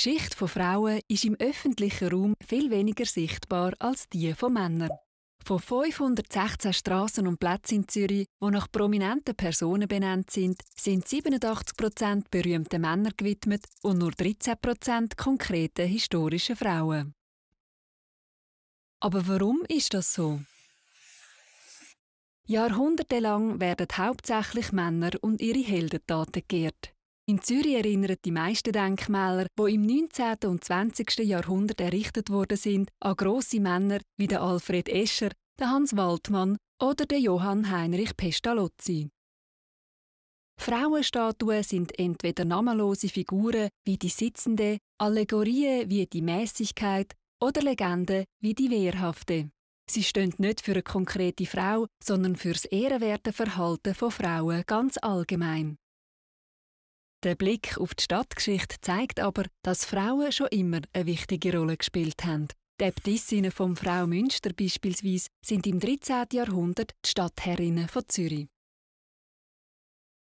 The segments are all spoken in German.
Geschichte von Frauen ist im öffentlichen Raum viel weniger sichtbar als die von Männern. Von 516 Straßen und Plätzen in Zürich, die nach prominenten Personen benannt sind, sind 87 berühmten Männern gewidmet und nur 13 Prozent konkreten historischen Frauen. Aber warum ist das so? Jahrhundertelang werden hauptsächlich Männer und ihre Heldentaten geehrt. In Zürich erinnern die meisten Denkmäler, die im 19. und 20. Jahrhundert errichtet worden sind, an grosse Männer wie den Alfred Escher, den Hans Waldmann oder den Johann Heinrich Pestalozzi. Frauenstatuen sind entweder namenlose Figuren wie die Sitzende, Allegorien wie die Mäßigkeit oder Legenden wie die Wehrhafte. Sie stehen nicht für eine konkrete Frau, sondern für das ehrenwerte Verhalten von Frauen ganz allgemein. Der Blick auf die Stadtgeschichte zeigt aber, dass Frauen schon immer eine wichtige Rolle gespielt haben. Die Äbtissinnen von Frau Münster beispielsweise sind im 13. Jahrhundert die Stadtherrinnen von Zürich.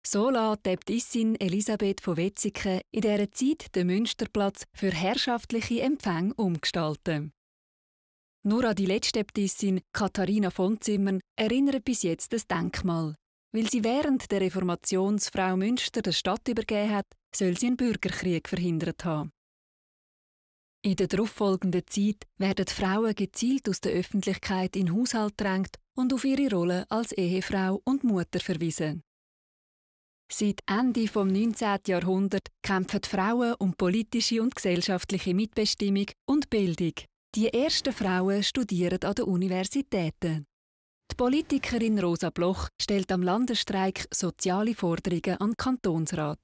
So lässt die Äbtissin Elisabeth von Wetzigen in dieser Zeit den Münsterplatz für herrschaftliche Empfänge umgestalten. Nur an die letzte Äbtissin Katharina von Zimmern erinnert bis jetzt das Denkmal, weil sie während der Reformationsfrau Münster der Stadt übergeben hat, soll sie einen Bürgerkrieg verhindert haben. In der darauffolgenden Zeit werden Frauen gezielt aus der Öffentlichkeit in den Haushalt drängt und auf ihre Rolle als Ehefrau und Mutter verwiesen. Seit Ende vom 19. Jahrhundert kämpfen Frauen um politische und gesellschaftliche Mitbestimmung und Bildung. Die ersten Frauen studieren an den Universitäten. Politikerin Rosa Bloch stellt am Landesstreik soziale Forderungen an den Kantonsrat.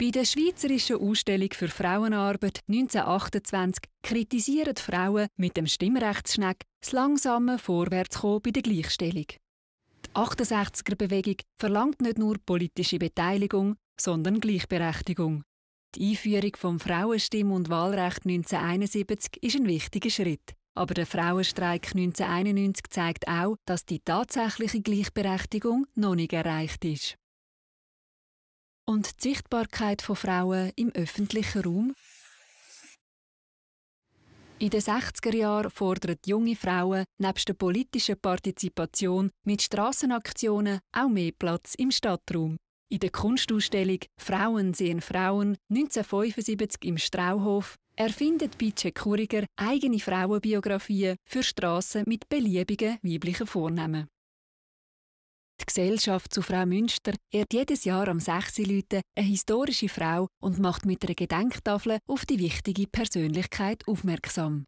Bei der Schweizerischen Ausstellung für Frauenarbeit 1928 kritisieren Frauen mit dem Stimmrechtsschneck das langsame Vorwärtskommen bei der Gleichstellung. Die 68er-Bewegung verlangt nicht nur politische Beteiligung, sondern Gleichberechtigung. Die Einführung des Frauenstimm- und Wahlrecht 1971 ist ein wichtiger Schritt. Aber der Frauenstreik 1991 zeigt auch, dass die tatsächliche Gleichberechtigung noch nicht erreicht ist. Und die Sichtbarkeit von Frauen im öffentlichen Raum? In den 60er Jahren fordern junge Frauen nebst der politischen Partizipation mit Straßenaktionen auch mehr Platz im Stadtraum. In der Kunstausstellung Frauen sehen Frauen 1975 im Strauhof erfindet Bice Kuriger eigene Frauenbiografien für Strassen mit beliebigen weiblichen Vornamen. Die Gesellschaft zu Frau Münster ehrt jedes Jahr am 6. Leute eine historische Frau und macht mit einer Gedenktafel auf die wichtige Persönlichkeit aufmerksam.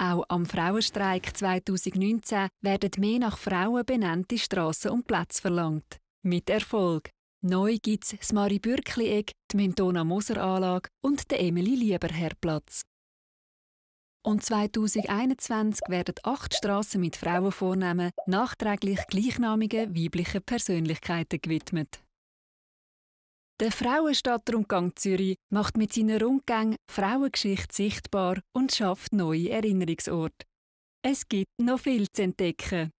Auch am Frauenstreik 2019 werden mehr nach Frauen benannte Strassen und Plätze verlangt. Mit Erfolg. Neu gibt es das Marie-Bürkli-Eck, die Mentona-Moser-Anlage und den Emily-Lieberherr-Platz. Und 2021 werden acht Strassen mit Frauenvornamen nachträglich gleichnamigen weiblichen Persönlichkeiten gewidmet. Der Frauenstadtrundgang Zürich macht mit seinen Rundgängen Frauengeschichte sichtbar und schafft neue Erinnerungsorte. Es gibt noch viel zu entdecken.